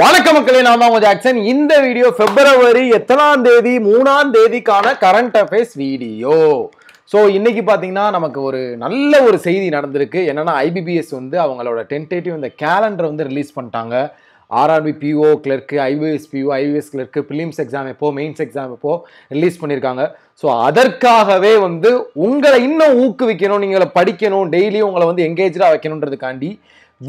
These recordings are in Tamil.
வணக்க மக்களே நான் தான் ஜாக்சன் இந்த வீடியோ பிப்ரவரி எத்தனாம் தேதி மூணாம் தேதிக்கான கரண்ட் அஃபேர்ஸ் வீடியோ ஸோ இன்றைக்கி பார்த்தீங்கன்னா நமக்கு ஒரு நல்ல ஒரு செய்தி நடந்திருக்கு என்னென்னா ஐபிபிஎஸ் வந்து அவங்களோட டென்டேட்டிவ் இந்த கேலண்டரை வந்து ரிலீஸ் பண்ணிட்டாங்க RRB PO clerk IBPS PO IBPS clerk prelims exam எப்போ மெயின்ஸ் எக்ஸாம் எப்போ ரிலீஸ் பண்ணியிருக்காங்க ஸோ அதற்காகவே வந்து உங்களை இன்னும் ஊக்குவிக்கணும் நீங்களை படிக்கணும் டெய்லியும் உங்களை வந்து என்கேஜாக வைக்கணுன்றதுக்காண்டி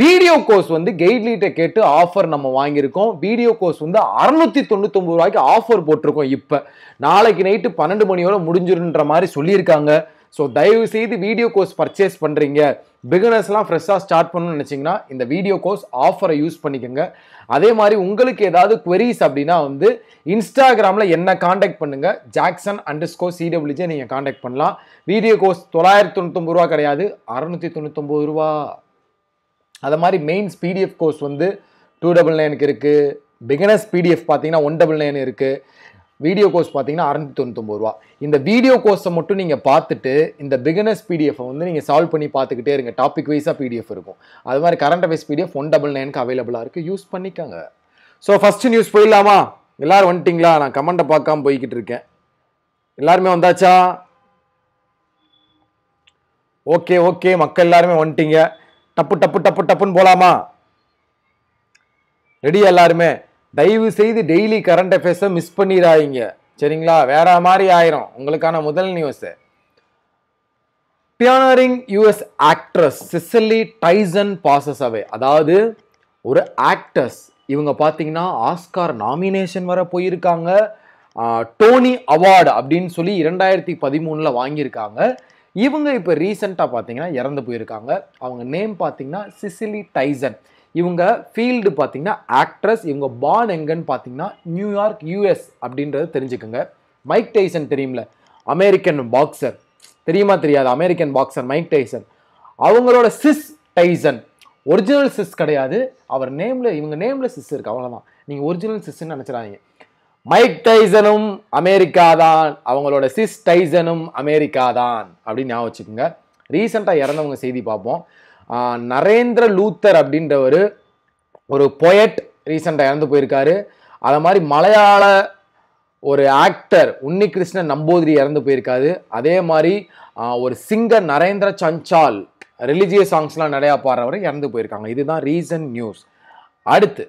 வீடியோ கோர்ஸ் வந்து கெய்ட்லீட்டை கேட்டு ஆஃபர் நம்ம வாங்கியிருக்கோம் வீடியோ கோர்ஸ் வந்து அறுநூத்தி தொண்ணூத்தொம்பது ரூபாய்க்கு ஆஃபர் போட்டிருக்கோம் இப்போ நாளைக்கு நைட்டு பன்னெண்டு மணியோட முடிஞ்சிருன்ற மாதிரி சொல்லியிருக்காங்க ஸோ தயவு செய்து வீடியோ கோர்ஸ் பர்ச்சேஸ் பண்ணுறீங்க பிகினர்ஸ்லாம் ஃப்ரெஷ்ஷாக ஸ்டார்ட் பண்ணணும்னு நினச்சிங்கன்னா இந்த வீடியோ கோர்ஸ் ஆஃபரை யூஸ் பண்ணிக்கோங்க அதே மாதிரி உங்களுக்கு ஏதாவது குவரிஸ் அப்படின்னா வந்து இன்ஸ்டாகிராமில் என்ன காண்டாக்ட் பண்ணுங்கள் ஜாக்சன் அண்டர் ஸ்கோர் சிடபிள்யூஜே நீங்கள் காண்டாக்ட் பண்ணலாம் வீடியோ கோர்ஸ் தொள்ளாயிரத்தி தொண்ணூத்தொம்பது ரூபா கிடையாது அறநூற்றி தொண்ணூத்தொம்பது ரூபா அது மாதிரி மெயின்ஸ் பிடிஎஃப் கோர்ஸ் வந்து டூ டபுள் நைனுக்கு இருக்குது பிகினர்ஸ் பிடிஎஃப் பார்த்தீங்கன்னா ஒன் டபுள் நைன் இருக்குது வீடியோ கோர்ஸ் பார்த்தீங்கன்னா அறநூற்றி தொண்ணூத்தொம்பது ரூபா இந்த வீடியோ கோர்ஸை மட்டும் நீங்கள் பார்த்துட்டு இந்த பிகினர்ஸ் பிடிஎஃப்பை வந்து நீங்கள் சால்வ் பண்ணி பார்த்துக்கிட்டே இருங்க டாபிக் வைஸாக பிடிஎஃப் இருக்கும் அது மாதிரி current affairs PDF one double நைனுக்கு அவைலபிளாக இருக்குது யூஸ் பண்ணிக்கோங்க ஸோ ஃபஸ்ட்டு நியூஸ் போயிடலாமா எல்லோரும் வந்துட்டிங்களா நான் கமெண்ட்டை பார்க்காம போய்கிட்டு இருக்கேன் எல்லாருமே வந்தாச்சா ஓகே ஓகே மக்கள் எல்லாருமே வந்துட்டீங்க டப்பு டப்பு டப்பு டப்புன்னு போகலாமா ரெடி எல்லாருமே தயவு செய்து டெய்லி கரண்ட் அஃபேர்ஸை மிஸ் பண்ணிடாதீங்க சரிங்களா வேற மாதிரி ஆயிரும் உங்களுக்கான முதல் news pioneering US actress Cicely Tyson passes away அதாவது ஒரு ஆக்டர்ஸ் இவங்க பார்த்தீங்கன்னா ஆஸ்கார் நாமினேஷன் வர போயிருக்காங்க டோனி அவார்டு அப்படின்னு சொல்லி இரண்டாயிரத்தி பதிமூணில் வாங்கியிருக்காங்க இவங்க இப்போ ரீசெண்டாக பார்த்தீங்கன்னா இறந்து போயிருக்காங்க அவங்க நேம் பார்த்தீங்கன்னா சிசிலி டைசன் இவங்க ஃபீல்டு பார்த்தீங்கன்னா ஆக்ட்ரஸ் இவங்க பான் எங்கன்னு பார்த்தீங்கன்னா நியூயார்க் யூஎஸ் அப்படின்றத தெரிஞ்சுக்கோங்க மைக் டைசன் தெரியும்ல அமெரிக்கன் பாக்ஸர் தெரியுமா தெரியாது அமெரிக்கன் பாக்ஸர் மைக் டைசன் அவங்களோட சிஸ் டைசன் ஒரிஜினல் சிஸ் கிடையாது அவர் நேமில் இவங்க நேமில் சிஸ் இருக்குது அவ்வளோதான் நீங்கள் ஒரிஜினல் சிஸ்ன்னு நினச்சிடாதீங்க மைக் டைசனும் அமெரிக்கா தான் அவங்களோட சிஸ் டைசனும் அமெரிக்கா தான் அப்படின்னு ஞாபகம் வச்சுக்கோங்க ரீசெண்டாக இறந்தவங்க செய்தி பார்ப்போம் நரேந்திர லூத்தர் அப்படின்ற ஒரு பொயட் ரீசெண்டாக இறந்து போயிருக்காரு அதை மாதிரி மலையாள ஒரு ஆக்டர் உன்னிகிருஷ்ணன் நம்பூதிரி இறந்து போயிருக்காரு அதே மாதிரி ஒரு சிங்கர் நரேந்திர சஞ்சால் ரிலிஜியஸ் சாங்ஸ்லாம் நிறையா பாடுறவர் இறந்து போயிருக்காங்க இதுதான் ரீசன்ட் நியூஸ் அடுத்து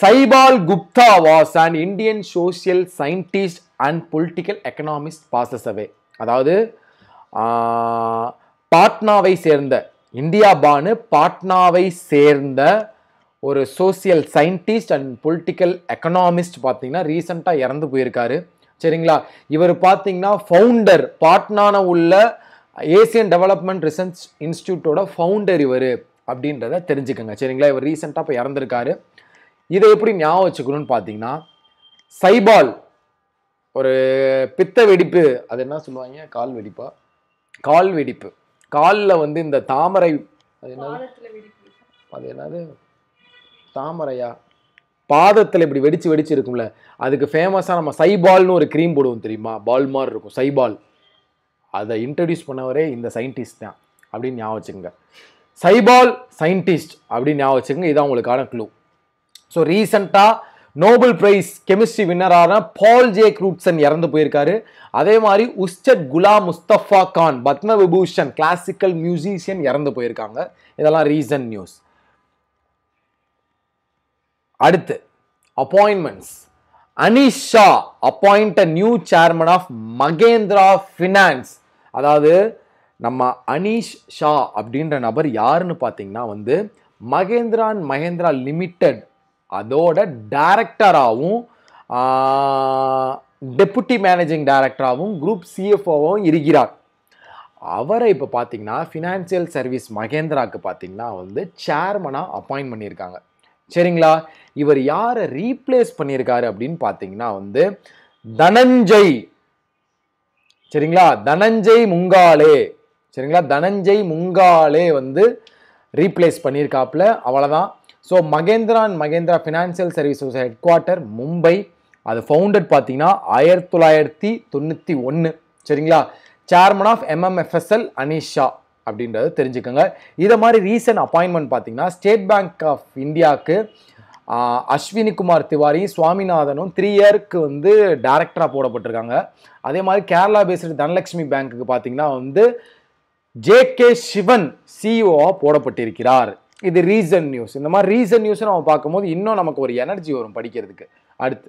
Saibal Gupta was and Indian social scientist and political economist passes அதாவது பாட்னாவை சேர்ந்த இந்தியா பானு பாட்னாவை சேர்ந்த ஒரு social scientist and political economist பார்த்தீங்கன்னா ரீசண்டாக இறந்து போயிருக்காரு சரிங்களா இவர் பார்த்தீங்கன்னா ஃபவுண்டர் பாட்னான உள்ள ஏசியன் டெவலப்மெண்ட் ரிசர்ச் இன்ஸ்டியூட்டோட ஃபவுண்டர் இவர் அப்படின்றத தெரிஞ்சுக்கோங்க சரிங்களா இவர் ரீசெண்டாக இப்போ இறந்துருக்காரு இதை எப்படி ஞாபகம் வச்சுக்கணும்னு பார்த்தீங்கன்னா சைபால் ஒரு பித்த வெடிப்பு அது என்ன சொல்லுவாங்க கால் வெடிப்பா கால் வெடிப்பு காலில் வந்து இந்த தாமரை அது என்னது அது என்னது தாமரையா பாதத்தில் இப்படி வெடிச்சு வெடிச்சு இருக்கும்ல அதுக்கு ஃபேமஸாக நம்ம சைபால்னு ஒரு க்ரீம் போடுவோம் தெரியுமா பால் மாதிரி இருக்கும் சைபால் அதை இன்ட்ரடியூஸ் பண்ணவரே இந்த சயின்டிஸ்ட் தான் அப்படின்னு ஞாபகம் வச்சுக்கோங்க சைபால் சயின்டிஸ்ட் அப்படின்னு ஞாபகம் வச்சுக்கோங்க இதான் உங்களுக்கான க்ளூ ஸோ ரீசண்டாக நோபல் பிரைஸ் கெமிஸ்ட்ரி வின்னரான பால் ஜே க்ரூட்சன் இறந்து போயிருக்காரு அதே மாதிரி உஸ்தத் குலாம் முஸ்தஃபா கான் பத்ம விபூஷன் கிளாசிக்கல் மியூசிஷியன் இறந்து போயிருக்காங்க இதெல்லாம் ரீசன் நியூஸ் அடுத்து appointments Anisha Shah appoint new chairman of Mahindra finance அதாவது நம்ம அனீஷ் ஷா அப்படின்ற நபர் யாருன்னு பார்த்தீங்கன்னா வந்து மகேந்திரா அண்ட் மகேந்திரா லிமிட்டெட் அதோட டைரக்டராகவும் டெப்புட்டி மேனேஜிங் டைரக்டராகவும் குரூப் சிஎஃப்ஓவும் இருக்கிறார் அவரை இப்போ பார்த்தீங்கன்னா ஃபினான்சியல் சர்வீஸ் மகேந்திராவுக்கு பார்த்தீங்கன்னா வந்து சேர்மனாக அப்பாயின்ட் பண்ணியிருக்காங்க சரிங்களா இவர் யாரை ரீப்ளேஸ் பண்ணியிருக்காரு அப்படின்னு பார்த்தீங்கன்னா வந்து தனஞ்சய் சரிங்களா தனஞ்சய் முங்காலே சரிங்களா தனஞ்சய் முங்காலே வந்து ரீப்ளேஸ் பண்ணியிருக்காப்புல அவ்வளோதான் so Mahindra and Mahindra financial services head quarter Mumbai அது ஃபவுண்டட் பார்த்தீங்கன்னா ஆயிரத்தி தொள்ளாயிரத்தி தொண்ணூற்றி ஒன்று சரிங்களா சேர்மன் ஆஃப் எம்எம்எஃப்எஸ்எல் அனிஷா அப்படின்றத தெரிஞ்சுக்கோங்க இதை மாதிரி ரீசன்ட் அப்பாயின்மெண்ட் பார்த்தீங்கன்னா ஸ்டேட் பேங்க் ஆஃப் இந்தியாவுக்கு அஸ்வினி குமார் திவாரி சுவாமிநாதனும் த்ரீ இயருக்கு வந்து டேரக்டராக போடப்பட்டிருக்காங்க அதே மாதிரி கேரளா பேஸ்டு தனலட்சுமி பேங்க்குக்கு பார்த்தீங்கன்னா வந்து ஜே கே சிவன் சிஇஓவாக போடப்பட்டிருக்கிறார் இது ரீசன் நியூஸ் இந்த மாதிரி ரீசன் நியூஸை நம்ம பார்க்கும்போது இன்னும் நமக்கு ஒரு எனர்ஜி வரும் படிக்கிறதுக்கு அடுத்து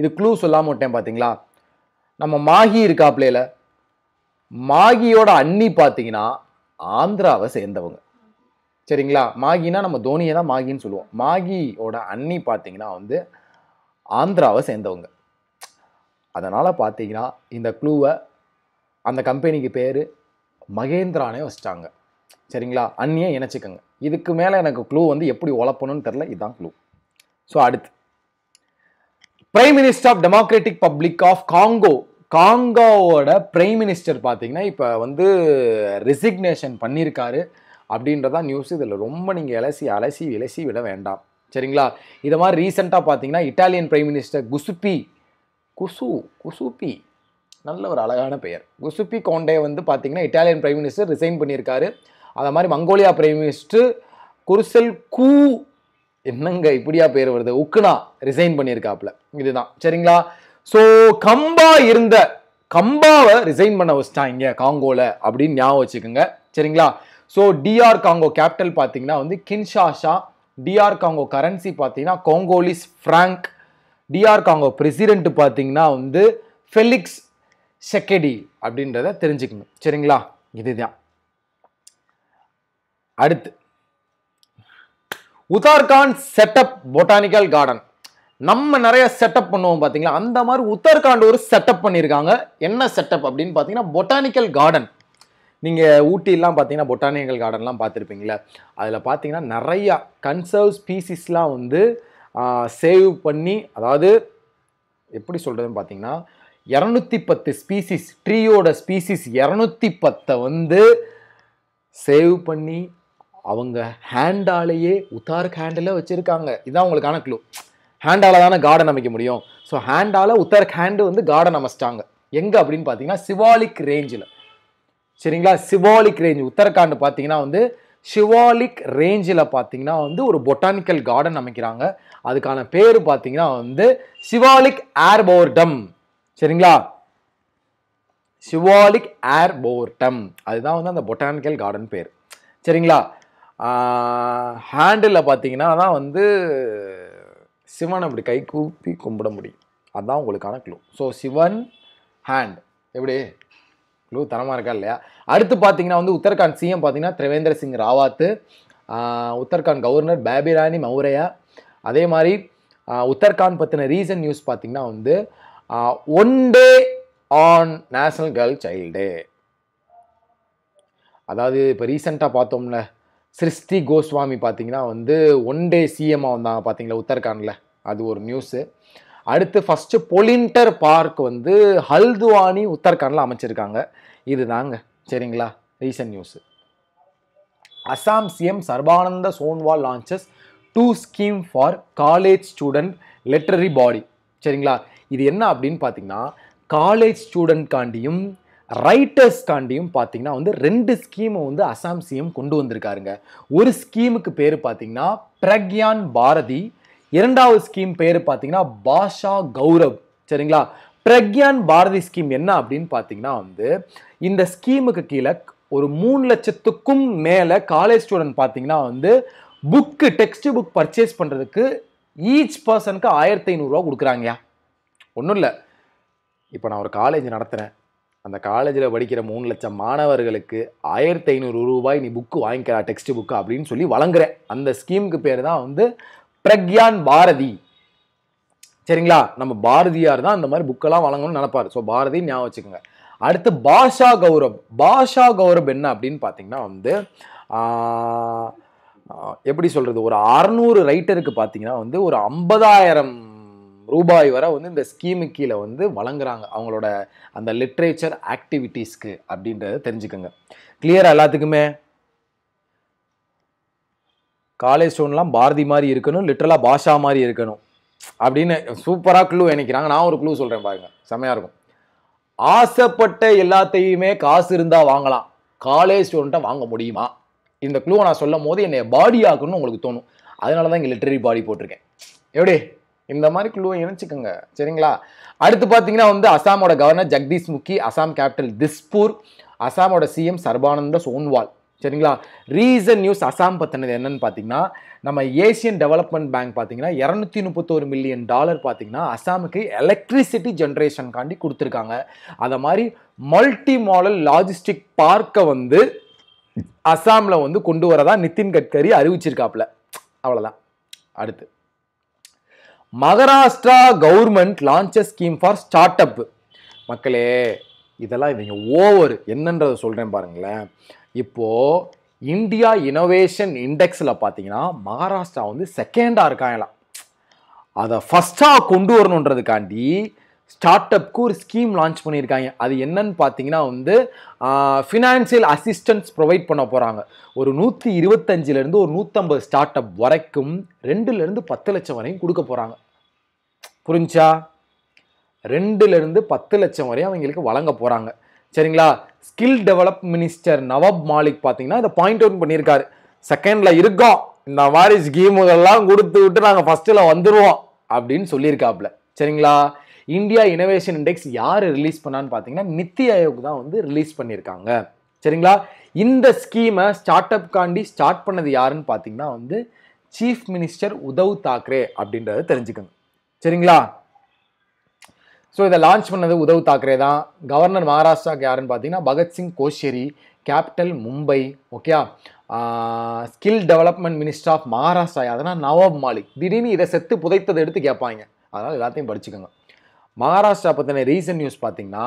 இது க்ளூ சொல்லாமல் விட்டேன் பார்த்தீங்களா நம்ம மாகி இருக்கா பிள்ளையில மாகியோட அண்ணி பார்த்தீங்கன்னா ஆந்திராவை சேர்ந்தவங்க சரிங்களா மாகினா நம்ம தோனியை தான் மாகின்னு சொல்லுவோம் மாகியோட அண்ணி பார்த்தீங்கன்னா வந்து ஆந்திராவை சேர்ந்தவங்க அதனால் பார்த்தீங்கன்னா இந்த க்ளூவை அந்த கம்பெனிக்கு பேர் மகேந்திரானே வச்சிட்டாங்க சரிங்களா அந்நியை இணைச்சிக்கோங்க இதுக்கு மேலே எனக்கு க்ளூ வந்து எப்படி உழப்பணும்னு தெரில இதுதான் க்ளூ ஸோ அடுத்து prime minister of democratic public of Congo காங்கோவோட பிரைம் மினிஸ்டர் பார்த்தீங்கன்னா இப்போ வந்து ரெசிக்னேஷன் பண்ணியிருக்காரு அப்படின்றதான் நியூஸ் இதில் ரொம்ப நீங்கள் இலசி அலசி இலசி விட வேண்டாம் சரிங்களா இதை மாதிரி ரீசெண்டாக பார்த்தீங்கன்னா இட்டாலியன் பிரைம் மினிஸ்டர் குசுப்பி குசு குசுப்பி நல்ல ஒரு அழகான பெயர் குசுப்பி கோண்டே வந்து பார்த்தீங்கன்னா இட்டாலியன் பிரைம் மினிஸ்டர் ரிசைன் பண்ணியிருக்காரு அதை மாதிரி மங்கோலியா பிரைம் மினிஸ்டர் குருசெல் கூ என்னங்க இப்படியா பேர் வருது உக்குனா ரிசைன் பண்ணியிருக்காப்புல இதுதான் சரிங்களா ஸோ கம்பா இருந்த கம்பாவை ரிசைன் பண்ண வச்சிட்டாங்க காங்கோவில் அப்படின்னு ஞாபகம் வச்சுக்கோங்க சரிங்களா ஸோ டிஆர் காங்கோ கேபிட்டல் பார்த்தீங்கன்னா வந்து கின்ஷாஷா டிஆர் காங்கோ கரன்சி பார்த்தீங்கன்னா Congolese franc DR Congo president பார்த்தீங்கன்னா வந்து ஃபெலிக்ஸ் செக்கடி அப்படின்றத தெரிஞ்சுக்கணும் சரிங்களா இதுதான் அடுத்து உத்தார்காண்ட் செட்டப் பொட்டானிக்கல் கார்டன் நம்ம நிறைய செட்டப் பண்ணுவோம் பார்த்தீங்களா அந்த மாதிரி உத்தரகாண்ட் ஒரு செட்டப் பண்ணியிருக்காங்க என்ன செட்டப் அப்படின்னு பார்த்தீங்கன்னா பொட்டானிக்கல் கார்டன் நீங்கள் ஊட்டிலாம் பார்த்தீங்கன்னா பொட்டானிக்கல் கார்டன்லாம் பார்த்துருப்பீங்களே அதில் பார்த்தீங்கன்னா நிறையா கன்சர்வ் ஸ்பீசிஸ்லாம் வந்து சேவ் பண்ணி அதாவது எப்படி சொல்கிறதுன்னு பார்த்தீங்கன்னா இரநூத்தி பத்து ஸ்பீசிஸ் ட்ரீயோட ஸ்பீசிஸ் இரநூத்தி பத்தை வந்து சேவ் பண்ணி அவங்க ஹேண்டாலேயே உத்தாருக்கு ஹேண்டில் வச்சுருக்காங்க இதுதான் அவங்களுக்கான க்ளூ ஹேண்டால தானே கார்டன் அமைக்க முடியும் ஸோ ஹேண்டால் உத்தாருக்கு ஹேண்டு வந்து கார்டன் அமைச்சிட்டாங்க எங்கே அப்படின்னு பார்த்தீங்கன்னா சிவாலிக் ரேஞ்சில் சரிங்களா சிவாலிக் ரேஞ்ச் உத்தரகாண்டு பார்த்தீங்கன்னா வந்து சிவாலிக் ரேஞ்சில் பார்த்தீங்கன்னா வந்து ஒரு பொட்டானிக்கல் கார்டன் அமைக்கிறாங்க அதுக்கான பேர் பார்த்தீங்கன்னா வந்து சிவாலிக் ஏர்போர்டம் சரிங்களா சிவாலிக் ஏர்போர்டம் அதுதான் வந்து அந்த பொட்டானிக்கல் கார்டன் பேர் சரிங்களா ஹேண்டில் பார்த்தீங்கன்னா தான் வந்து சிவன் அப்படி கை கூப்பி கும்பிட முடியும் அதுதான் உங்களுக்கான க்ளூ ஸோ சிவன் ஹேண்ட் எப்படி க்ளூ தரமாக இருக்கா இல்லையா அடுத்து பார்த்தீங்கன்னா வந்து உத்தரகாண்ட் சிஎம் பார்த்தீங்கன்னா திரிவேந்திர சிங் ராவாத்து உத்தரகாண்ட் கவர்னர் பேபிராணி மௌரையா அதே மாதிரி உத்தரகாண்ட் பற்றின ரீசன்ட் நியூஸ் பார்த்தீங்கன்னா வந்து one day on national girl child அதாவது இப்போ ரீசெண்டாக பார்த்தோம்ல சிருஷ்டி கோஸ்வாமி பார்த்தீங்கன்னா வந்து ஒன் டே சிஎம்மாக வந்தாங்க பார்த்தீங்களா உத்தரகாண்டில் அது ஒரு நியூஸு அடுத்து ஃபஸ்ட்டு பொலிண்டர் பார்க் வந்து ஹல்துவானி உத்தரகாண்டில் அமைச்சிருக்காங்க இது தாங்க சரிங்களா recent news Assam CM Sarbananda Sonowal launches two scheme for college student லெட்டரி பாடி சரிங்களா இது என்ன அப்படின்னு பார்த்தீங்கன்னா காலேஜ் ஸ்டூடெண்ட்காண்டியும் ரைட்டர்ஸ்காண்டியும் பார்த்தீங்கன்னா வந்து ரெண்டு ஸ்கீமை வந்து அசாம் சிஎம் கொண்டு வந்திருக்காருங்க ஒரு ஸ்கீமுக்கு பேர் பார்த்தீங்கன்னா பிரக்யான் பாரதி இரண்டாவது ஸ்கீம் பேர் பார்த்தீங்கன்னா பாஷா கௌரவ் சரிங்களா பிரக்யான் பாரதி ஸ்கீம் என்ன அப்படின்னு பார்த்தீங்கன்னா வந்து இந்த ஸ்கீமுக்கு கீழே ஒரு மூணு லட்சத்துக்கும் மேலே காலேஜ் ஸ்டூடெண்ட் பார்த்தீங்கன்னா வந்து புக்கு டெக்ஸ்ட் புக் பர்ச்சேஸ் பண்ணுறதுக்கு ஈச் பர்சனுக்கு ஆயிரத்தி ஐநூறுரூவா கொடுக்குறாங்கயா ஒன்றும் இல்லை இப்போ நான் ஒரு காலேஜ் நடத்துகிறேன் அந்த காலேஜில் படிக்கிற மூணு லட்சம் மாணவர்களுக்கு ஆயிரத்தி ஐநூறு ரூபாய் நீ புக்கு வாங்கிக்கிறா டெக்ஸ்ட் புக்கு அப்படின்னு சொல்லி வழங்குறேன் அந்த ஸ்கீமுக்கு பேர் தான் வந்து பிரக்யான் பாரதி சரிங்களா நம்ம பாரதியார் தான் அந்த மாதிரி புக்கெல்லாம் வழங்கணும்னு நினப்பார் ஸோ பாரதி ஞாபகம் வச்சுக்கோங்க அடுத்து பாஷா கௌரவ் பாஷா கௌரவ் என்ன அப்படின்னு பார்த்தீங்கன்னா வந்து எப்படி சொல்கிறது ஒரு அறநூறு ரைட்டருக்கு பார்த்தீங்கன்னா வந்து ஒரு ஐம்பதாயிரம் ரூபாய் வரை வந்து இந்த ஸ்கீமு கீழே வந்து வழங்குறாங்க அவங்களோட அந்த லிட்ரேச்சர் ஆக்டிவிட்டீஸ்க்கு அப்படின்றத தெரிஞ்சுக்கோங்க கிளியராக எல்லாத்துக்குமே காலேஜ் ஸ்டோன்லாம் பாரதி மாதிரி இருக்கணும் லிட்ரலாக பாஷா மாதிரி இருக்கணும் அப்படின்னு சூப்பராக க்ளூ நினைக்கிறாங்க நான் ஒரு க்ளூ சொல்கிறேன் பாருங்கள் செம்மையாக இருக்கும் ஆசைப்பட்ட எல்லாத்தையுமே காசு இருந்தால் வாங்கலாம் காலேஜ் ஸ்டோன்ட்ட வாங்க முடியுமா இந்த க்ளூவை நான் சொல்லும் போது என்னை பாடி ஆகணும்னு உங்களுக்கு தோணும் அதனால தான் இங்கே லிட்ரரி பாடி போட்டிருக்கேன் எப்படி இந்த மாதிரி குழுவை இணைச்சிக்கோங்க சரிங்களா அடுத்து பார்த்தீங்கன்னா வந்து அசாமோட கவர்னர் ஜெகதீஷ் முக்கி அசாம் கேபிட்டல் திஸ்பூர் அசாமோட சிஎம் சர்பானந்த சோன்வால் சரிங்களா ரீசன் நியூஸ் அசாம் பற்றினது என்னன்னு பார்த்தீங்கன்னா நம்ம ஏசியன் டெவலப்மெண்ட் பேங்க் பார்த்தீங்கன்னா இரநூத்தி முப்பத்தோரு மில்லியன் டாலர் பார்த்தீங்கன்னா அசாமுக்கு எலக்ட்ரிசிட்டி காண்டி கொடுத்துருக்காங்க அதை மாதிரி மல்டி மாடல் லாஜிஸ்டிக் பார்க்கை வந்து அசாமில் வந்து கொண்டு வரதா நிதின் கட்கரி அறிவிச்சிருக்காப்புல அவ்வளோதான் அடுத்து Maharashtra government launch scheme for start up மக்களே இதெல்லாம் இவங்க ஓவர் என்னன்றதை சொல்கிறேன் பாருங்களேன் இப்போது இந்தியா இனோவேஷன் இண்டெக்ஸில் பார்த்தீங்கன்னா மகாராஷ்டிரா வந்து செகண்டாக இருக்காங்களாம் அதை ஃபஸ்ட்டாக கொண்டு வரணுன்றதுக்காண்டி ஸ்டார்ட் அப்க்கு ஒரு ஸ்கீம் லான்ச் பண்ணியிருக்காங்க அது என்னன்னு பார்த்தீங்கன்னா வந்து ஃபினான்சியல் அசிஸ்டன்ஸ் ப்ரொவைட் பண்ண போகிறாங்க ஒரு நூற்றி இருபத்தஞ்சிலேருந்து ஒரு நூற்றம்பது ஸ்டார்ட் அப் வரைக்கும் ரெண்டுலேருந்து பத்து லட்சம் வரையும் கொடுக்க போகிறாங்க புரிஞ்சா ரெண்டுலேருந்து பத்து லட்சம் வரையும் அவங்களுக்கு வழங்க போகிறாங்க சரிங்களா skill develop minister Nawab Malik பார்த்தீங்கன்னா இதை பாயிண்ட் அவுட் பண்ணியிருக்காரு செகண்டில் இருக்கோம் இந்த மாதிரி ஸ்கீமுகள்லாம் கொடுத்து விட்டு நாங்கள் ஃபஸ்ட்டில் வந்துடுவோம் அப்படின்னு சொல்லியிருக்காப்புல சரிங்களா இந்தியா இனோவேஷன் இண்டெக்ஸ் யார் ரிலீஸ் பண்ணான்னு பார்த்தீங்கன்னா நித்தி ஆயோக் தான் வந்து ரிலீஸ் பண்ணியிருக்காங்க சரிங்களா இந்த ஸ்கீமை ஸ்டார்ட் அப் காண்டி ஸ்டார்ட் பண்ணது யாருன்னு பார்த்தீங்கன்னா வந்து சீஃப் மினிஸ்டர் உத்தவ் தாக்கரே அப்படின்றத தெரிஞ்சுக்கோங்க சரிங்களா ஸோ இதை லான்ச் பண்ணது உதவ் தாக்கரே தான் கவர்னர் மகாராஷ்டிராக்கு யாருன்னு பார்த்தீங்கன்னா பகத்சிங் கோஷேரி கேபிட்டல் மும்பை ஓகேயா skill development minister of Maharashtra அதனால் நவாப் மாலிக் திடீர்னு இதை செத்து புதைத்ததை எடுத்து கேட்பாங்க அதனால் எல்லாத்தையும் படிச்சுக்கோங்க மகாராஷ்டிரா பற்றின ரீசன்ட் நியூஸ் பார்த்தீங்கன்னா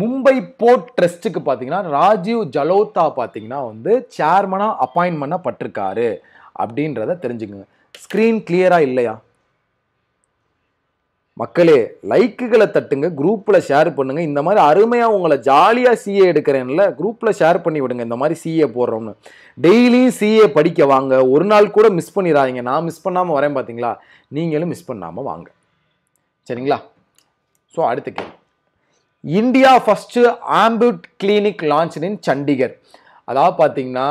மும்பை போர்ட் ட்ரஸ்ட்டுக்கு பார்த்தீங்கன்னா ராஜீவ் ஜலோத்தா பார்த்தீங்கன்னா வந்து சேர்மனாக அப்பாயின்ட் பண்ணப்பட்டிருக்காரு அப்படின்றத தெரிஞ்சுக்கோங்க ஸ்க்ரீன் கிளியராக இல்லையா மக்களே லைக்குகளை தட்டுங்க குரூப்பில் ஷேர் பண்ணுங்கள் இந்த மாதிரி அருமையாக உங்களை ஜாலியாக சிஏ எடுக்கிறேன்ல குரூப்பில் ஷேர் பண்ணி விடுங்க இந்த மாதிரி சிஏ போடுறோம்னு டெய்லியும் சிஏ படிக்க வாங்க ஒரு நாள் கூட மிஸ் பண்ணிடாதீங்க நான் மிஸ் பண்ணாமல் வரேன் பார்த்தீங்களா நீங்களும் மிஸ் பண்ணாமல் வாங்க சரிங்களா ஸோ அடுத்த கேள்வி India first amputee clinic launch in Chandigarh அதாவது பார்த்தீங்கன்னா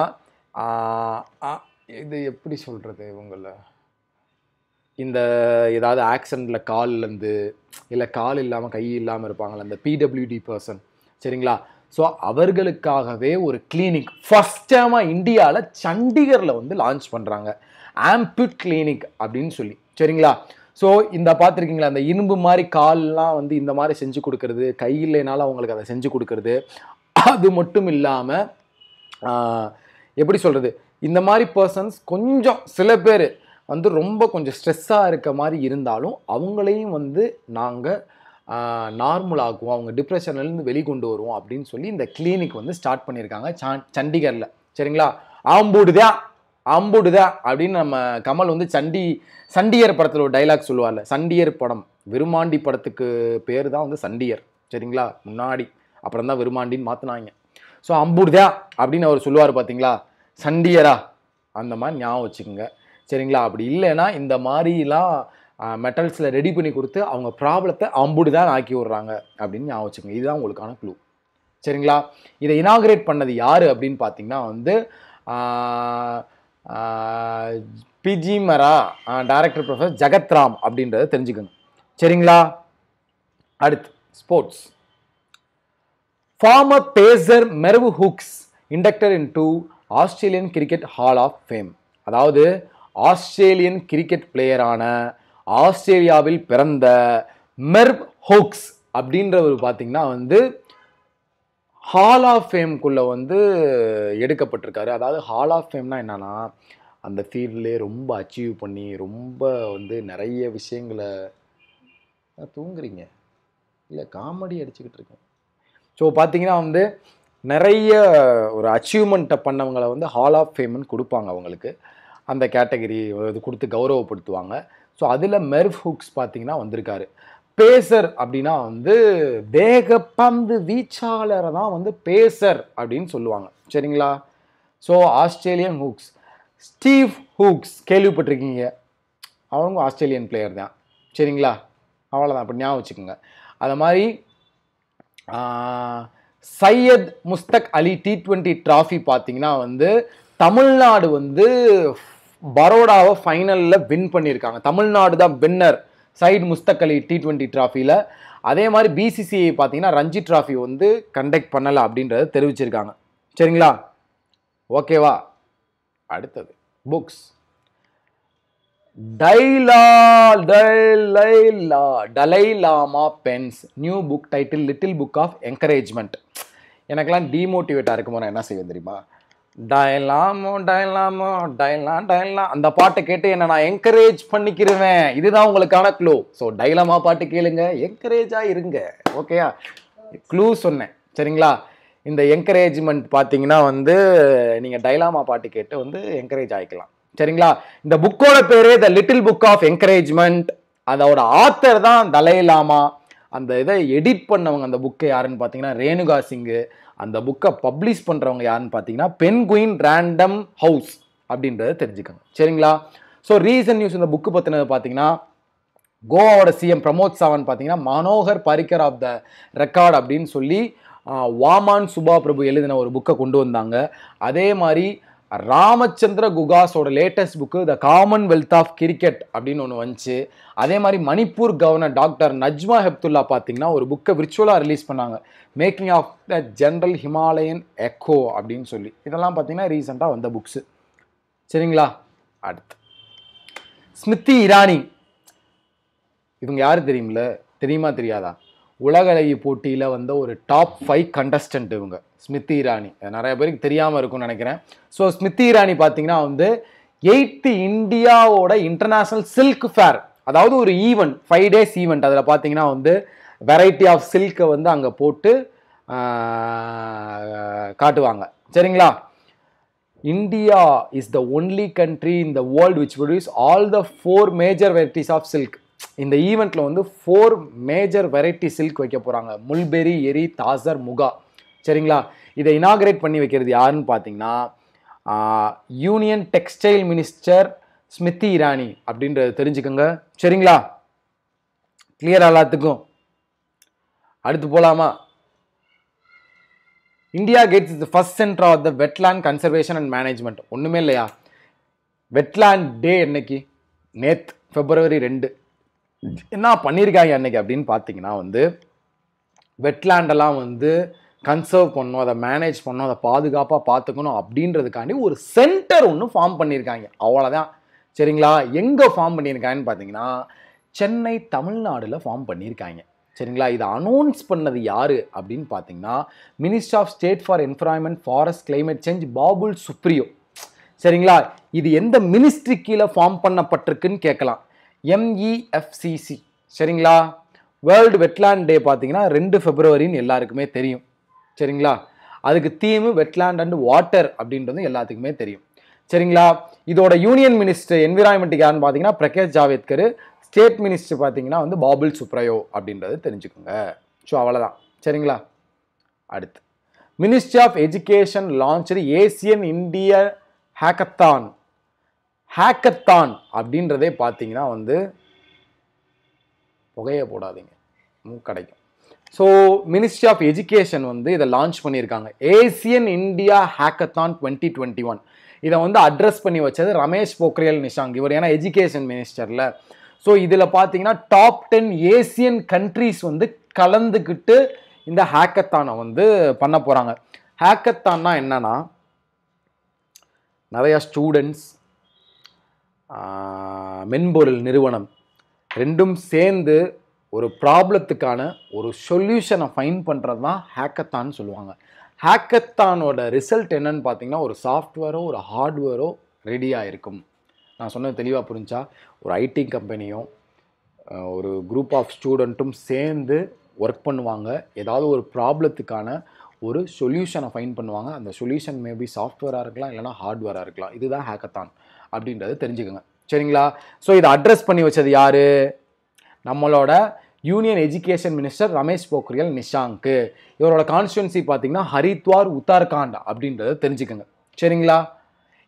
இது எப்படி சொல்கிறது இவங்களை இந்த ஏதாவது ஆக்சிடெண்ட்டில் கால்லேருந்து இல்லை கால் இல்லாமல் கை இல்லாமல் இருப்பாங்களே அந்த பிடபிள்யூடி பர்சன் சரிங்களா ஸோ அவர்களுக்காகவே ஒரு கிளினிக் ஃபஸ்ட் டைமாக இந்தியாவில் சண்டிகரில் வந்து லான்ச் பண்ணுறாங்க ஆம்பிட் கிளினிக் அப்படின்னு சொல்லி சரிங்களா ஸோ இந்த பார்த்துருக்கீங்களா அந்த இரும்பு மாதிரி கால்லாம் வந்து இந்த மாதிரி செஞ்சு கொடுக்கறது கை இல்லைனாலும் அவங்களுக்கு அதை செஞ்சு கொடுக்கறது அது மட்டும் இல்லாமல் எப்படி சொல்கிறது இந்த மாதிரி பர்சன்ஸ் கொஞ்சம் சில பேர் வந்து ரொம்ப கொஞ்சம் ஸ்ட்ரெஸ்ஸாக இருக்க மாதிரி இருந்தாலும் அவங்களையும் வந்து நாங்கள் நார்மலாகவும் அவங்க டிப்ரெஷன்லேருந்து வெளிக்கொண்டு வருவோம் அப்படின்னு சொல்லி இந்த கிளினிக் வந்து ஸ்டார்ட் பண்ணியிருக்காங்க சண்டிகரில் சரிங்களா ஆம்பூடுதா அம்புடுதா அப்படின்னு நம்ம கமல் வந்து சண்டி சண்டியர் படத்தில் ஒரு டைலாக் சொல்லுவார்ல சண்டியர் படம் விருமாண்டி படத்துக்கு பேர் தான் வந்து சண்டியர் சரிங்களா முன்னாடி அப்புறம் தான் விருமாண்டின்னு மாற்றினாங்க ஸோ அம்புடுதா அப்படின்னு அவர் சொல்லுவார் பார்த்தீங்களா சண்டியரா அந்த மாதிரி ஞாபகம் வச்சுக்கோங்க சரிங்களா அப்படி இல்லைன்னா இந்த மாதிரிலாம் மெட்டல்ஸில் ரெடி பண்ணி கொடுத்து அவங்க ப்ராப்ளத்தை அம்புடு தான் ஆக்கி விட்றாங்க அப்படின்னு ஞாபகம் வச்சுக்கோங்க இதுதான் உங்களுக்கான க்ளூ சரிங்களா இதை இனாகிரேட் பண்ணது யார் அப்படின்னு பார்த்தீங்கன்னா வந்து பிஜி மரா டைரக்டர் ப்ரொஃபஸர் ஜெகத்ராம் அப்படின்றத தெரிஞ்சுக்கணும் சரிங்களா அடுத்து sports former pacer Merv Hughes inducted into Australian cricket hall of fame அதாவது ஆஸ்திரேலியன் கிரிக்கெட் பிளேயரான ஆஸ்திரேலியாவில் பிறந்த மெர்வ் ஹோக்ஸ் அப்படின்றவர் பார்த்தீங்கன்னா வந்து ஹால் ஆஃப் ஃபேம்குள்ளே வந்து எடுக்கப்பட்டிருக்காரு அதாவது ஹால் ஆஃப் ஃபேம்னா என்னென்னா அந்த ஃபீல்ட்லேயே ரொம்ப அச்சீவ் பண்ணி ரொம்ப வந்து நிறைய விஷயங்களை தூங்குறீங்க இல்லை காமெடி அடிச்சுக்கிட்டு இருக்கேன் ஸோ பார்த்தீங்கன்னா வந்து நிறைய ஒரு அச்சீவ்மெண்ட்டை பண்ணவங்களை வந்து ஹால் ஆஃப் ஃபேம்னு கொடுப்பாங்க அவங்களுக்கு அந்த கேட்டகரி இது கொடுத்து கௌரவப்படுத்துவாங்க ஸோ அதில் மெர்ஃப் ஹுக்ஸ் பார்த்தீங்கன்னா வந்திருக்காரு பேசர் அப்படின்னா வந்து வேகப்பந்து வீச்சாளரை தான் வந்து பேசர் அப்படின்னு சொல்லுவாங்க சரிங்களா so Australian Hughes Steve Hughes கேள்விப்பட்டிருக்கீங்க அவங்க ஆஸ்திரேலியன் பிளேயர் தான் சரிங்களா அவ்வளோதான் அப்படி ஞாபகம் வச்சுக்கோங்க அது மாதிரி Syed Mushtaq Ali T twenty trophy பார்த்தீங்கன்னா வந்து தமிழ்நாடு வந்து பரோடாவை ஃபைனலில் வின் பண்ணியிருக்காங்க தமிழ்நாடு தான் winner side Mushtaq Ali T twenty ட்ராஃபியில் அதே மாதிரி பிசிசிஐ பார்த்தீங்கன்னா ரஞ்சி ட்ராஃபி வந்து கண்டக்ட் பண்ணலை அப்படின்றத தெரிவிச்சிருக்காங்க சரிங்களா ஓகேவா அடுத்தது புக்ஸ் டைலா Dalai Lama pens new book title little book of encouragement எனக்கெல்லாம் டீமோட்டிவேட்டாக இருக்குமோ நான் என்ன செய்வேன் தெரியுமா டயலாமோ டயலாமோ டயலா டயலா அந்த பாட்டை கேட்டு என்ன நான் என்கரேஜ் பண்ணிக்கிருவேன் இதுதான் உங்களுக்கான க்ளூ ஸோ டைலாமா பாட்டு கேளுங்க என்கரேஜாக இருங்க ஓகேயா க்ளூ சொன்னேன் சரிங்களா இந்த என்கரேஜ்மெண்ட் பார்த்தீங்கன்னா வந்து நீங்கள் டைலாமா பாட்டு கேட்டு வந்து என்கரேஜ் ஆகிக்கலாம் சரிங்களா இந்த புக்கோட பேரே the little book of encouragement அதோட ஆத்தர் தான் தலையிலாமா அந்த இதை எடிட் பண்ணவங்க அந்த புக்கு யாருன்னு பார்த்தீங்கன்னா ரேணுகா சிங்கு அந்த புக்கை பப்ளிஷ் பண்ணுறவங்க யாருன்னு பார்த்தீங்கன்னா பென்குயின் ரேண்டம் ஹவுஸ் அப்படின்றத தெரிஞ்சுக்கோங்க சரிங்களா ஸோ ரீசன்ட் நியூஸ் இந்த புக்கு பற்றினது பார்த்தீங்கன்னா கோவாவோட சிஎம் பிரமோத் சாவன் பார்த்தீங்கன்னா Manohar Parrikar off the record அப்படின்னு சொல்லி வாமான் சுபா பிரபு எழுதின ஒரு புக்கை கொண்டு வந்தாங்க அதே மாதிரி ராமச்சந்திர குகாஸோட latest book the commonwealth of cricket அப்படின்னு ஒன்று வந்துச்சு அதே மாதிரி மணிப்பூர் கவர்னர் டாக்டர் நஜ்மா ஹெப்துல்லா பார்த்தீங்கன்னா ஒரு புக்கை விர்ச்சுவலாக ரிலீஸ் பண்ணாங்க making of the general Himalayan echo அப்படின்னு சொல்லி இதெல்லாம் பார்த்தீங்கன்னா ரீசெண்டாக வந்த புக்ஸு சரிங்களா அடுத்து ஸ்மிருதி இரானி இவங்க யார் தெரியுமில்ல தெரியுமா தெரியாதா உலகளவி போட்டியில் வந்த ஒரு டாப் ஃபைவ் கண்டஸ்டன்ட் இவங்க ஸ்மிருதி இரானி நிறைய பேருக்கு தெரியாமல் இருக்கும்னு நினைக்கிறேன் ஸோ ஸ்மிருதி இரானி பார்த்தீங்கன்னா வந்து எயித்து இந்தியாவோட இன்டர்நேஷ்னல் சில்க் ஃபேர் அதாவது ஒரு ஈவெண்ட் ஃபைவ் டேஸ் ஈவெண்ட் அதில் பார்த்தீங்கன்னா வந்து வெரைட்டி ஆஃப் சில்கை வந்து அங்கே போட்டு காட்டுவாங்க சரிங்களா India is the only country in the world which produce all the four major varieties of silk இந்த ஈவெண்ட்டில் வந்து ஃபோர் மேஜர் வெரைட்டி சில்க் வைக்க போகிறாங்க முல்பெரி எரி தாசர் முகா சரிங்களா இதை இனாகிரேட் பண்ணி வைக்கிறது யாருன்னு பார்த்தீங்கன்னா union textile minister Smriti Irani அப்படின்றத தெரிஞ்சுக்கோங்க சரிங்களா கிளியர் எல்லாத்துக்கும் அடுத்து போகலாமா India gets is the first centre of the wetland conservation and management ஒன்றுமே இல்லையா வெட்லேண்ட் டே என்னைக்கு நேத் ஃபெப்ரவரி ரெண்டு என்ன பண்ணியிருக்காங்க அன்றைக்கி அப்படின்னு பார்த்தீங்கன்னா வந்து வெட்லேண்டெல்லாம் வந்து கன்சர்வ் பண்ணும் அதை மேனேஜ் பண்ணும் அதை பாதுகாப்பாக பார்த்துக்கணும் அப்படின்றதுக்காண்டி ஒரு சென்டர் ஒன்று ஃபார்ம் பண்ணியிருக்காங்க அவ்வளோதான் சரிங்களா எங்கே ஃபார்ம் பண்ணியிருக்காங்கன்னு பார்த்தீங்கன்னா சென்னை தமிழ்நாடில் ஃபார்ம் பண்ணியிருக்காங்க சரிங்களா இதை அனௌன்ஸ் பண்ணது யார் அப்படின்னு பார்த்தீங்கன்னா minister of state for environment forest climate change Babul Supriyo சரிங்களா இது எந்த மினிஸ்ட்ரி கீழே ஃபார்ம் பண்ணப்பட்டிருக்குன்னு கேட்கலாம் எம்இஎஃப்சிசி e சரிங்களா வேர்ல்டு வெட்லேண்ட் டே பார்த்தீங்கன்னா ரெண்டு ஃபெப்ரவரின்னு எல்லாருக்குமே தெரியும் சரிங்களா அதுக்கு தீமு வெட்லேண்ட் அண்ட் வாட்டர் அப்படின்றது எல்லாத்துக்குமே தெரியும் சரிங்களா இதோட யூனியன் மினிஸ்டர் என்விரான்மெண்ட்டுக்கு யாருன்னு பார்த்தீங்கன்னா பிரகாஷ் ஜாவேத்கர் ஸ்டேட் மினிஸ்டர் பார்த்தீங்கன்னா வந்து பாபுல் சுப்ரயோ அப்படின்றது தெரிஞ்சுக்கோங்க ஸோ அவ்வளோதான் சரிங்களா அடுத்து ministry of education launch ASEAN இந்திய ஹேக்கத்தான் ஹேக்கத்தான் அப்படின்றதே பார்த்தீங்கன்னா வந்து புகையை போடாதீங்க கிடைக்கும் ஸோ மினிஸ்ட்ரி ஆஃப் எஜுகேஷன் வந்து இதை லான்ச் பண்ணியிருக்காங்க ASEAN India hackathon twenty twenty one இதை வந்து அட்ரஸ் பண்ணி வச்சது ரமேஷ் போக்ரியல் நிஷாங் இவர் ஏன்னா எஜுகேஷன் மினிஸ்டரில் ஸோ இதில் பார்த்தீங்கன்னா டாப் டென் ஏசியன் கண்ட்ரிஸ் வந்து கலந்துக்கிட்டு இந்த ஹேக்கத்தானை வந்து பண்ண போகிறாங்க ஹேக்கத்தான்னா என்னன்னா நிறையா ஸ்டூடெண்ட்ஸ் மென்பொருள் நிறுவனம் ரெண்டும் சேர்ந்து ஒரு ப்ராப்ளத்துக்கான ஒரு சொல்யூஷனை ஃபைன் பண்ணுறது தான் ஹேக்கத்தான்னு சொல்லுவாங்க ஹேக்கத்தானோட ரிசல்ட் என்னன்னு பார்த்தீங்கன்னா ஒரு சாஃப்ட்வேரோ ஒரு ஹார்ட்வேரோ ரெடியாக இருக்கும் நான் சொன்னது தெளிவாக புரிஞ்சா ஒரு ஐடி கம்பெனியும் ஒரு குரூப் ஆஃப் ஸ்டூடெண்ட்டும் சேர்ந்து ஒர்க் பண்ணுவாங்க ஏதாவது ஒரு ப்ராப்ளத்துக்கான ஒரு சொல்யூஷனை ஃபைன் பண்ணுவாங்க அந்த சொல்யூஷன் மேபி சாஃப்ட்வேராக இருக்கலாம் இல்லைனா ஹார்ட்வேராக இருக்கலாம் இதுதான் ஹேக்கத்தான் அப்படின்றத தெரிஞ்சுக்கோங்க சரிங்களா ஸோ இதை அட்ரஸ் பண்ணி வச்சது யார் நம்மளோட union education minister Ramesh Pokhriyal Nishank இவரோட கான்ஸ்டுவன்சி பார்த்தீங்கன்னா ஹரித்வார் உத்தரகாண்ட் அப்படின்றத தெரிஞ்சுக்கோங்க சரிங்களா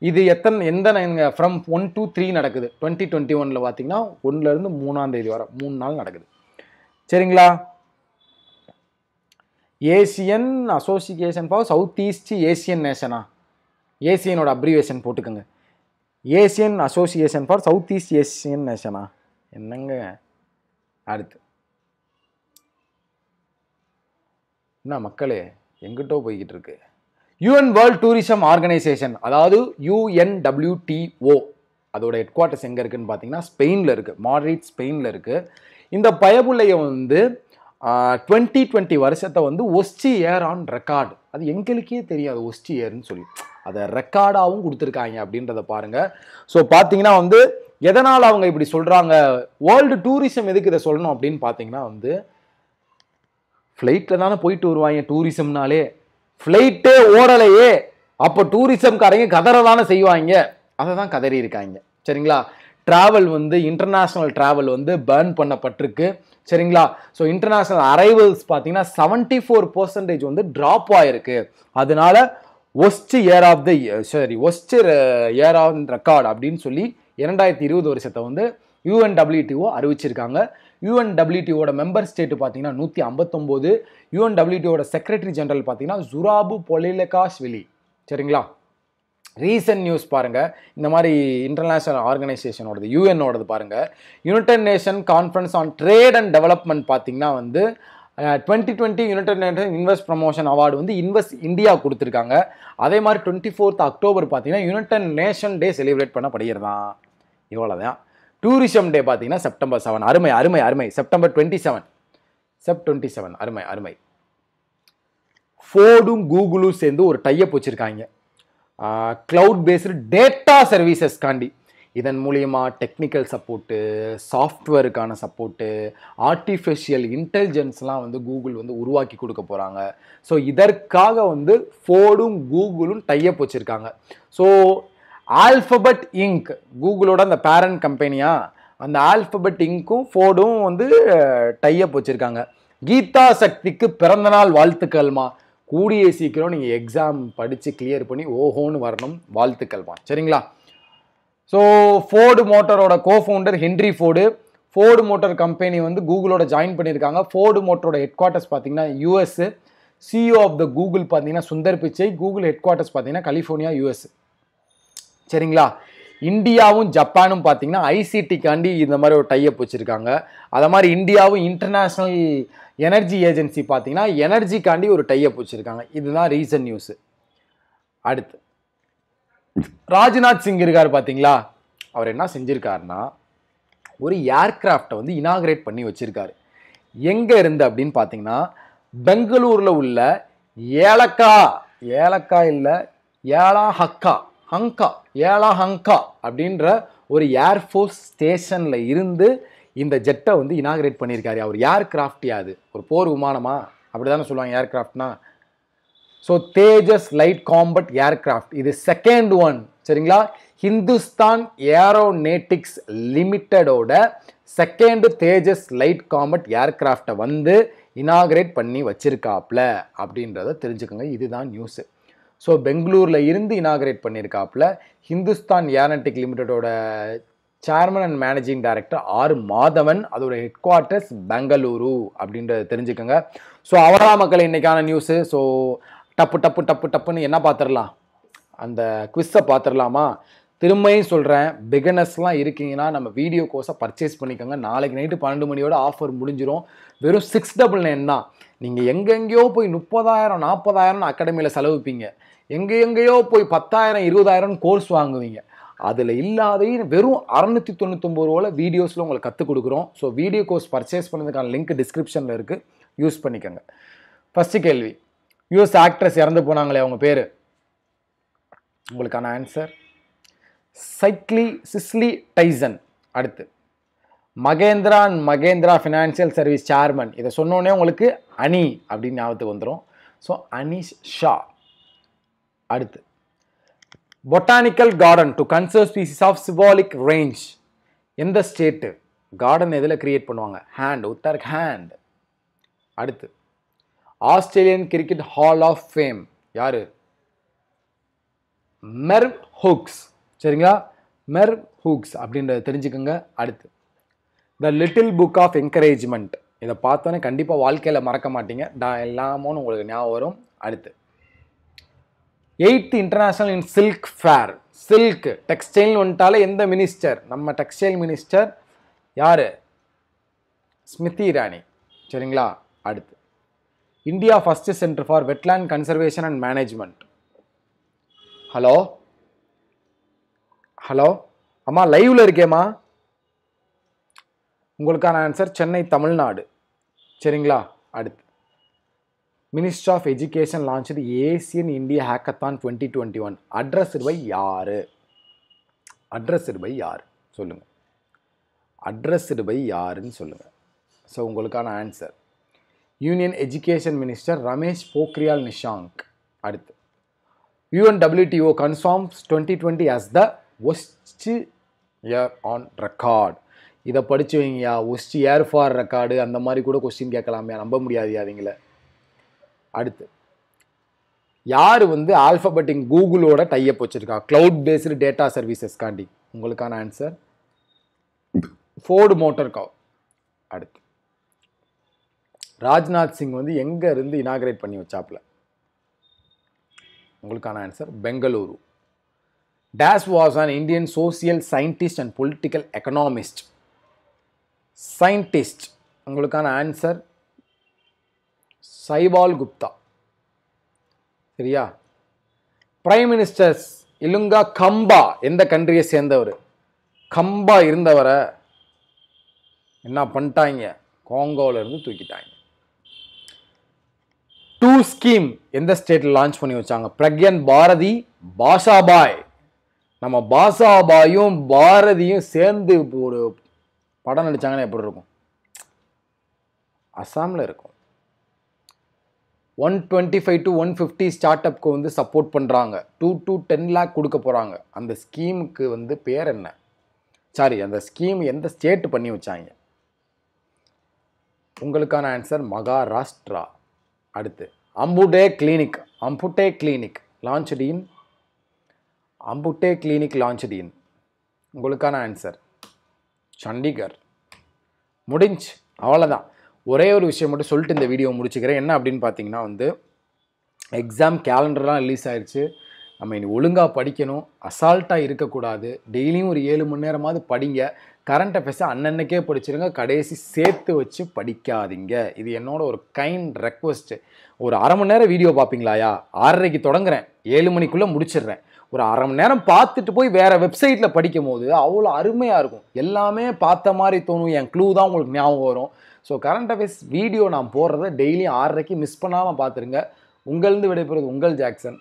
இது எத்தனை எந்த எங்கள் ஃப்ரம் ஒன் டூ த்ரீ நடக்குது டுவெண்ட்டி டுவெண்ட்டி ஒனில் பார்த்தீங்கன்னா ஒன்றுலேருந்து மூணாந்தேதி வர மூணு நாள் நடக்குது சரிங்களா ASEAN association for south east Asian nations ஏசியனோட அப்ரிவேஷன் போட்டுக்கோங்க ASEAN association for south east Asian nations என்னங்க அடுத்து என்ன மக்களே எங்கிட்டோ போய்கிட்டு இருக்கு யூஎன் வேர்ல்ட் டூரிசம் ஆர்கனைசேஷன் அதாவது யூஎன்டபிள்யூடிஓ அதோட ஹெட் குவார்ட்டர்ஸ் எங்கே இருக்குன்னு பார்த்தீங்கன்னா ஸ்பெயினில் இருக்குது மாட்ரிட் ஸ்பெயினில் இருக்குது இந்த பயபுள்ளையை வந்து டுவெண்ட்டி டுவெண்ட்டி வருஷத்தை வந்து ஒஸ்டி ஏர் ஆன் ரெக்கார்டு அது எங்களுக்கே தெரியாது ஒஸ்டி ஏர்னு சொல்லி அதை ரெக்கார்டாகவும் கொடுத்துருக்காங்க அப்படின்றத பாருங்கள் ஸோ பார்த்தீங்கன்னா வந்து எதனால் அவங்க இப்படி சொல்கிறாங்க வேர்ல்டு டூரிசம் எதுக்கு இதை சொல்லணும் அப்படின்னு பார்த்தீங்கன்னா வந்து ஃப்ளைட்டில் தானே போயிட்டு வருவாங்க டூரிசம்னாலே ஃப்ளைட்டே ஓடலையே அப்போ டூரிசம்காரங்க கதற தானே செய்வாங்க அதை தான் கதறி இருக்காங்க சரிங்களா ட்ராவல் வந்து இன்டர்நேஷ்னல் ட்ராவல் வந்து பேர்ன் பண்ணப்பட்டிருக்கு சரிங்களா ஸோ இன்டர்நேஷ்னல் அரைவல்ஸ் பார்த்தீங்கன்னா செவன்ட்டி ஃபோர் பர்சன்டேஜ் வந்து ட்ராப் ஆகிருக்கு அதனால worst year of the sorry worst year of record அப்படின்னு சொல்லி இரண்டாயிரத்தி இருபது வருஷத்தை வந்து யூஎன்டபிள்யூடிஓ அறிவிச்சிருக்காங்க யூஎன்டபிள்யூடிஓட மெம்பர் ஸ்டேட்டு பார்த்தீங்கன்னா நூற்றி ஐம்பத்தொம்போது யூஎன்டபிள்யூடிஓட செக்ரட்டரி ஜென்ரல் பார்த்தீங்கன்னா ஜுராபு பொலிலகாஷ்விலி சரிங்களா ரீசன்ட் நியூஸ் பாருங்கள் இந்த மாதிரி இன்டர்நேஷ்னல் ஆர்கனைசேஷனோடது யூஎன்னோடது பாருங்கள் united nation conference on trade and development பார்த்திங்கன்னா வந்து twenty twenty united nation invest promotion award வந்து இன்வெஸ்ட் இந்தியா கொடுத்துருக்காங்க அதே மாதிரி டுவெண்ட்டி ஃபோர்த் அக்டோபர் பார்த்தீங்கன்னா யுனைடெட் நேஷன் டே செலிப்ரேட் பண்ண இவ்வளோ இவ்வளோதான் டூரிசம் டே பார்த்தீங்கன்னா செப்டம்பர் செவன் அருமை அருமை அருமை September twenty seven Sep twenty seven அருமை அருமை ஃபோர்டும் கூகுளும் சேர்ந்து ஒரு டையப் வச்சுருக்காங்க க்ளவுட் பேஸ்டு டேட்டா சர்வீசஸ்காண்டி இதன் மூலியமாக டெக்னிக்கல் சப்போர்ட்டு சாஃப்ட்வேருக்கான சப்போர்ட்டு ஆர்டிஃபிஷியல் இன்டெலிஜென்ஸ்லாம் வந்து கூகுள் வந்து உருவாக்கி கொடுக்க போகிறாங்க ஸோ இதற்காக வந்து ஃபோர்டும் கூகுளும் டையப் வச்சுருக்காங்க ஸோ ஆல்ஃபபட் இங்க் கூகுளோட அந்த பேரண்ட் கம்பெனியாக அந்த ஆல்ஃபபட் இங்க்கும் ஃபோர்டும் வந்து டையப் வச்சுருக்காங்க கீதா சக்திக்கு பிறந்தநாள் வாழ்த்துக்கள்மா கூடிய சீக்கிரம் நீங்கள் எக்ஸாம் படித்து கிளியர் பண்ணி ஓஹோன்னு வரணும் வாழ்த்துக்கள்மா சரிங்களா ஸோ ஃபோர்டு மோட்டரோட cofounder Henry Ford Ford motor company வந்து கூகுளோட ஜாயின் பண்ணியிருக்காங்க ஃபோர்டு மோட்டரோட ஹெட் குவார்ட்டர்ஸ் பார்த்தீங்கன்னா US CEO of the Google பார்த்தீங்கன்னா Sundar Pichai Google headquarters பார்த்தீங்கன்னா கலிஃபோர்னியா யூஎஸ் சரிங்களா இந்தியாவும் ஜப்பானும் பார்த்தீங்கன்னா ஐசிடிக்காண்டி இந்த மாதிரி ஒரு டைப் வச்சுருக்காங்க அதை மாதிரி இந்தியாவும் இன்டர்நேஷ்னல் எனர்ஜி ஏஜென்சி பார்த்தீங்கன்னா எனர்ஜிக்காண்டி ஒரு டைப் வச்சுருக்காங்க இதுதான் ரீசன் நியூஸு அடுத்து ராஜ்நாத் சிங் இருக்கார் பார்த்தீங்களா அவர் என்ன செஞ்சுருக்காருன்னா ஒரு ஏர்கிராஃப்டை வந்து இனாகிரேட் பண்ணி வச்சுருக்காரு எங்கே இருந்து அப்படின்னு பார்த்தீங்கன்னா பெங்களூரில் உள்ள ஏலக்கா ஏலக்கா இல்லை ஏலா ஹக்கா ஹங்கா ஏலா ஹங்கா அப்படின்ற ஒரு ஏர்ஃபோர்ஸ் ஸ்டேஷனில் இருந்து இந்த ஜெட்டை வந்து இனாகிரேட் பண்ணியிருக்காரு அவர் ஏர்கிராஃப்ட் யாது ஒரு போர் விமானமா அப்படி தானே சொல்லுவாங்க ஏர்கிராஃப்ட்னா so Tejas light combat aircraft இது செகண்ட் ஒன் சரிங்களா ஹிந்துஸ்தான் ஏரோநேட்டிக்ஸ் லிமிட்டடோட செகண்டு தேஜஸ் லைட் காம்பட் ஏர்கிராஃப்டை வந்து இனாகரேட் பண்ணி வச்சிருக்காப்ல அப்படின்றத தெரிஞ்சுக்கோங்க இதுதான் நியூஸு ஸோ பெங்களூரில் இருந்து இனாகரேட் பண்ணியிருக்காப்புல ஹிந்துஸ்தான் ஏரோனட்டிக் லிமிட்டடோட chairman and managing director R Madhavan அதோட ஹெட் குவார்ட்டர்ஸ் பெங்களூரு அப்படின்றத தெரிஞ்சுக்கோங்க ஸோ அவரா மக்கள் இன்றைக்கான நியூஸு ஸோ டப்பு டப்பு டப்பு டப்புன்னு என்ன பார்த்துடலாம் அந்த குவிஸை பார்த்துடலாமா திரும்பியும் சொல்கிறேன் பிகனர்ஸ்லாம் இருக்கீங்கன்னா நம்ம வீடியோ கோர்ஸை பர்ச்சேஸ் பண்ணிக்கோங்க நாளைக்கு நைட்டு பன்னெண்டு மணியோட ஆஃபர் முடிஞ்சிடும் வெறும் சிக்ஸ் டபுள் நைன் தான் நீங்கள் எங்கெங்கேயோ போய் முப்பதாயிரம் நாற்பதாயிரம்னு அகாடமியில் செலவுப்பீங்க எங்கே எங்கேயோ போய் பத்தாயிரம் இருபதாயிரம் கோர்ஸ் வாங்குவீங்க அதில் இல்லாதையும் வெறும் அறநூற்றி தொண்ணூத்தொம்பது ரூபாவில் வீடியோஸில் உங்களுக்கு கற்றுக் கொடுக்குறோம் ஸோ வீடியோ கோர்ஸ் பர்ச்சேஸ் பண்ணதுக்கான லிங்க் டிஸ்கிரிப்ஷனில் இருக்குது யூஸ் பண்ணிக்கோங்க ஃபஸ்ட்டு கேள்வி யூஎஸ் ஆக்ட்ரஸ் இறந்து போனாங்களே அவங்க பேர் உங்களுக்கான ஆன்சர் சைக்லி சிஸ்லி டைசன் அடுத்து Mahindra and Mahindra financial service chairman இதை சொன்னோடனே உங்களுக்கு அனி அப்படின்னு ஞாபகத்துக்கு வந்துடும் ஸோ அனிஷ் ஷா அடுத்து botanical garden to conserve species of Shivalik range எந்த ஸ்டேட்டு கார்டன் எதில் க்ரியேட் பண்ணுவாங்க ஹேண்ட் உத்தர் ஹேண்ட் அடுத்து Australian cricket hall of fame யார் மெர் ஹூக்ஸ் சரிங்களா மெர் ஹூக்ஸ் அப்படின்றத தெரிஞ்சுக்கோங்க அடுத்து the little book of encouragement இதை பார்த்தோன்னே கண்டிப்பாக வாழ்க்கையில் மறக்க மாட்டீங்க நான் எல்லாமோன்னு உங்களுக்கு ஞாபகம் வரும் அடுத்து eighth international in silk fair silk textile வந்துட்டாலே எந்த மினிஸ்டர் நம்ம டெக்ஸ்டைல் மினிஸ்டர் யார் ஸ்மிருதி இராணி சரிங்களா அடுத்து India first centre for wetland conservation and management hello hello அம்மா லைவில் இருக்கேம்மா உங்களுக்கான ஆன்சர் சென்னை தமிழ்நாடு சரிங்களா அடுத்து ministry of education launch ASEAN India hackathon twenty twenty one address by யார் அட்ரஸ் பை யார் சொல்லுங்கள் அட்ரஸ் பை யாருன்னு சொல்லுங்கள் ஸோ உங்களுக்கான answer union education minister Ramesh Pokhriyal Nishank அடுத்து UNWTO confirms twenty twenty as the worst year on record இதை படிச்சு வைங்கயா ஒஸ்ட் ஏர் ஃபார் ரெக்கார்டு அந்த மாதிரி கூட கொஸ்டின் கேட்கலாமையா நம்ப முடியாது அவங்கள அடுத்து யார் வந்து ஆல்ஃபபெட்டிங் கூகுளோட டைப் வச்சுருக்கா க்ளவுட் பேஸ்டு டேட்டா சர்வீசஸ்காண்டி உங்களுக்கான ஆன்சர் ஃபோர்டு மோட்டர் கார் அடுத்து ராஜ்நாத் சிங் வந்து எங்கே இருந்து இனாகிரேட் பண்ணி வச்சாப்பில் உங்களுக்கான answer Bengaluru days was an Indian social scientist and political economist scientist உங்களுக்கான ஆன்சர் சைபால் குப்தா சரியா பிரைம் மினிஸ்டர்ஸ் இலுங்கா கம்பா எந்த கண்ட்ரியை சேர்ந்தவர் கம்பா இருந்தவரை என்ன பண்ணிட்டாங்க காங்கோவிலேருந்து தூக்கிட்டாங்க டூ ஸ்கீம் எந்த ஸ்டேட்டில் லான்ச் பண்ணி வச்சாங்க பிரக்யன் பாரதி பாஷாபாய் நம்ம பாஷாபாயும் பாரதியும் சேர்ந்து ஒரு படம் நடித்தாங்கன்னா எப்படி இருக்கும் அஸ்ஸாமில் இருக்கும் one twenty five to one fifty start அப்க்கு வந்து சப்போர்ட் பண்ணுறாங்க டூ டு டென் லேக் கொடுக்க போகிறாங்க அந்த ஸ்கீமுக்கு வந்து பேர் என்ன சாரி அந்த ஸ்கீம் எந்த ஸ்டேட் பண்ணி வச்சாங்க உங்களுக்கான ஆன்சர் மகாராஷ்டிரா அடுத்து அம்புடே கிளினிக் அம்புட்டே கிளினிக் லான்ச்டு அம்புட்டே கிளினிக் லான்ச்டு உங்களுக்கான ஆன்சர் சண்டிகர் முடிஞ்சு அவ்வளோதான் ஒரே ஒரு விஷயம் மட்டும் சொல்லிட்டு இந்த வீடியோ முடிச்சுக்கிறேன் என்ன அப்படின்னு பார்த்தீங்கன்னா வந்து எக்ஸாம் கேலண்டர்லாம் ரிலீஸ் ஆயிடுச்சு நம்ம இனி ஒழுங்காக படிக்கணும் அசால்ட்டாக இருக்கக்கூடாது டெய்லியும் ஒரு ஏழு மணி நேரமாவது படிங்க கரண்ட் அஃபேர்ஸை அன்னன்னைக்கே படிச்சிருங்க கடைசி சேர்த்து வச்சு படிக்காதீங்க இது என்னோட ஒரு கைண்ட் ரெக்வஸ்ட்டு ஒரு அரை மணி நேரம் வீடியோ பார்ப்பீங்களாயா ஆறரைக்கு தொடங்குறேன் ஏழு மணிக்குள்ளே முடிச்சிடுறேன் ஒரு அரை மணி நேரம் பார்த்துட்டு போய் வேறு வெப்சைட்டில் படிக்கும் போது அவ்வளோ அருமையாக இருக்கும் எல்லாமே பார்த்த மாதிரி தோணும் என் க்ளூ தான் உங்களுக்கு ஞாபகம் வரும் ஸோ கரண்ட் அஃபேர்ஸ் வீடியோ நான் போடுறத டெய்லியும் ஆறரைக்கு மிஸ் பண்ணாமல் பார்த்துருங்க உங்கள்ந்து விடைபெறுவது உங்கள் ஜாக்சன்